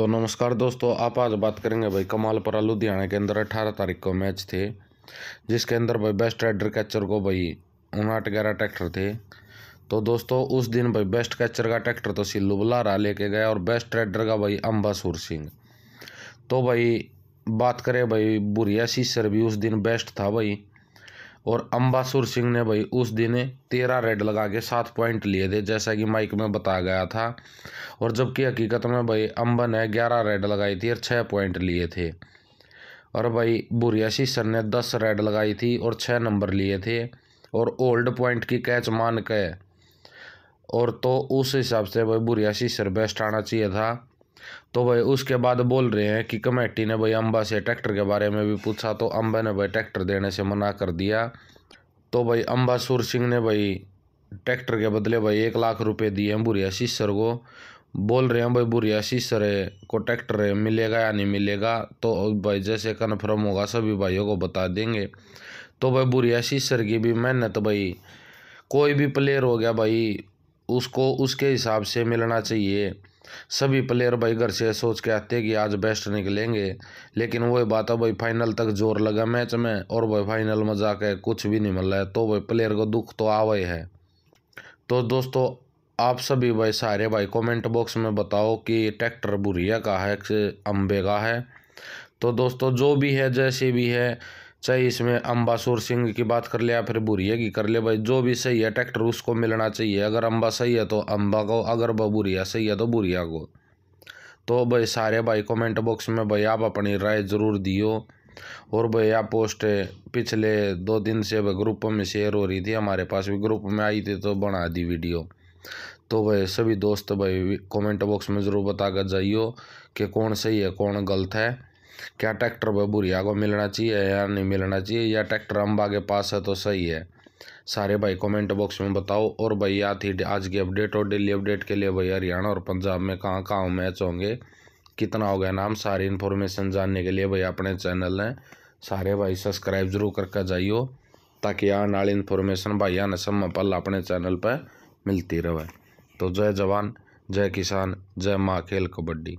तो नमस्कार दोस्तों आप आज बात करेंगे भाई कमालपुरा लुधियाना के अंदर अट्ठारह तारीख को मैच थे जिसके अंदर भाई बेस्ट राइडर कैचर को भाई उनाहठ ग्यारह ट्रैक्टर थे तो दोस्तों उस दिन भाई बेस्ट कैचर का ट्रैक्टर तो सिल्लू बुलारा लेके गए और बेस्ट राइडर का भाई अम्बासूर सिंह तो भाई बात करें भाई बुरिया सीसर भी उस दिन बेस्ट था भाई और अम्बासुर सिंह ने भाई उस दिन तेरह रेड लगा के सात पॉइंट लिए थे जैसा कि माइक में बताया गया था और जबकि हकीकत में भाई अम्बा ने ग्यारह रेड लगाई थी और छः पॉइंट लिए थे और भाई बुरिया सर ने दस रेड लगाई थी और छः नंबर लिए थे और ओल्ड पॉइंट की कैच मान के और तो उस हिसाब से भाई बुरिया सर बेस्ट आना चाहिए था तो भाई उसके बाद बोल रहे हैं कि कमेटी ने भाई अम्बा से ट्रैक्टर के बारे में भी पूछा तो अम्बा ने भाई ट्रैक्टर देने से मना कर दिया तो भाई अम्बा सूर सिंह ने भाई ट्रैक्टर के बदले भाई एक लाख रुपए दिए हैं बुरिया शीसर को बोल रहे हैं भाई बुरिया है को ट्रैक्टर मिलेगा या नहीं मिलेगा तो भाई जैसे कन्फर्म होगा सभी भाइयों को बता देंगे तो भाई बुरिया शीसर की भी मेहनत भाई कोई भी प्लेयर हो गया भाई उसको उसके हिसाब से मिलना चाहिए सभी प्लेयर भाई घर से सोच के आते हैं कि आज बेस्ट निकलेंगे लेकिन वही बात है भाई फाइनल तक जोर लगा मैच में और भाई फाइनल में जाके कुछ भी नहीं मिल रहा है तो भाई प्लेयर को दुख तो आवा है तो दोस्तों आप सभी भाई सारे भाई कमेंट बॉक्स में बताओ कि ट्रैक्टर बुरिया का है अम्बे का है तो दोस्तों जो भी है जैसे भी है चाहे इसमें अम्बासुर सिंह की बात कर ले या फिर बुरिया की कर ले भाई जो भी सही है ट्रैक्टर उसको मिलना चाहिए अगर अम्बा सही है तो अम्बा को अगर बुरिया सही है तो बुरिया को तो भाई सारे भाई कमेंट बॉक्स में भाई आप अपनी राय ज़रूर दियो और भाई आप पोस्ट पिछले दो दिन से भाई ग्रुप में शेयर हो रही थी हमारे पास भी ग्रुप में आई थी तो बना दी वीडियो तो भाई सभी दोस्त भाई कमेंट बॉक्स में ज़रूर बता कर जाइयो कि कौन सही है कौन गलत है क्या ट्रैक्टर बुढ़िया को मिलना चाहिए या नहीं मिलना चाहिए या ट्रैक्टर अम्बा के पास है तो सही है सारे भाई कमेंट बॉक्स में बताओ और भाई या थी आज की अपडेट और डेली अपडेट के लिए भाई हरियाणा और पंजाब में कहाँ कहाँ मैच होंगे कितना हो गया नाम सारी इन्फॉर्मेशन जानने के लिए भाई अपने चैनल हैं सारे भाई सब्सक्राइब जरूर करके जाइयो ताकि आने वाली इन्फॉर्मेशन भाई आने समय पल अपने चैनल पर मिलती रहे तो जय जवान जय किसान जय माँ खेल कबड्डी